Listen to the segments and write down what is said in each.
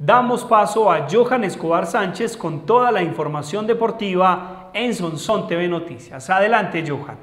Damos paso a Johan Escobar Sánchez con toda la información deportiva en Sonson TV Noticias. Adelante, Johan.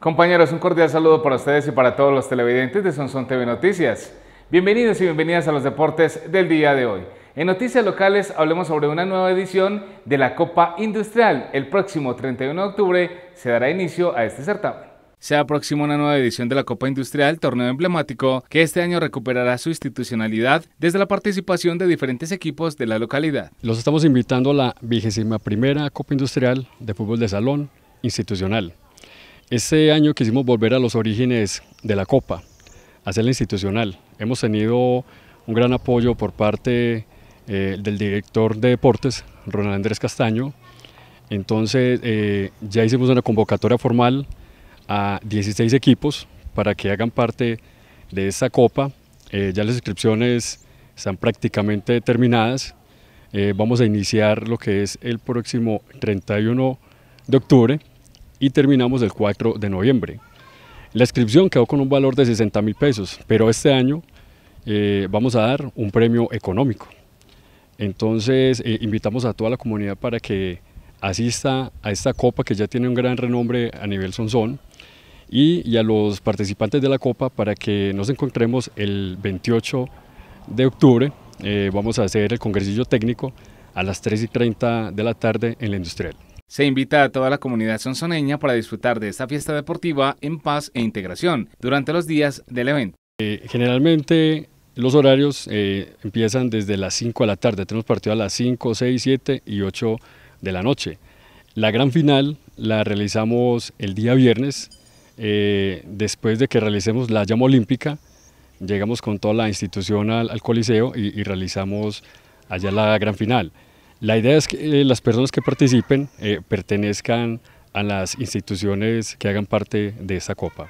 Compañeros, un cordial saludo para ustedes y para todos los televidentes de Sonson TV Noticias. Bienvenidos y bienvenidas a los deportes del día de hoy. En noticias locales hablemos sobre una nueva edición de la Copa Industrial. El próximo 31 de octubre se dará inicio a este certamen se aproxima una nueva edición de la Copa Industrial, torneo emblemático que este año recuperará su institucionalidad desde la participación de diferentes equipos de la localidad. Los estamos invitando a la vigésima primera Copa Industrial de Fútbol de Salón institucional. Este año quisimos volver a los orígenes de la Copa, hacerla institucional. Hemos tenido un gran apoyo por parte eh, del director de deportes, Ronald Andrés Castaño. Entonces eh, ya hicimos una convocatoria formal a 16 equipos para que hagan parte de esta copa. Eh, ya las inscripciones están prácticamente terminadas. Eh, vamos a iniciar lo que es el próximo 31 de octubre y terminamos el 4 de noviembre. La inscripción quedó con un valor de 60 mil pesos, pero este año eh, vamos a dar un premio económico. Entonces invitamos a toda la comunidad para que asista a esta copa que ya tiene un gran renombre a nivel Sonson y, a los participantes de la Copa para que nos encontremos el 28 de octubre. Eh, vamos a hacer el congresillo técnico a las 3 y 30 de la tarde en la industrial. Se invita a toda la comunidad sonsoneña para disfrutar de esta fiesta deportiva en paz e integración durante los días del evento. Eh, generalmente los horarios eh, empiezan desde las 5 de la tarde, tenemos partido a las 5, 6, 7 y 8 de la noche. La gran final la realizamos el día viernes eh, después de que realicemos la llama olímpica, llegamos con toda la institución al, Coliseo y, realizamos allá la gran final. La idea es que eh, las personas que participen eh, pertenezcan a las instituciones que hagan parte de esa copa.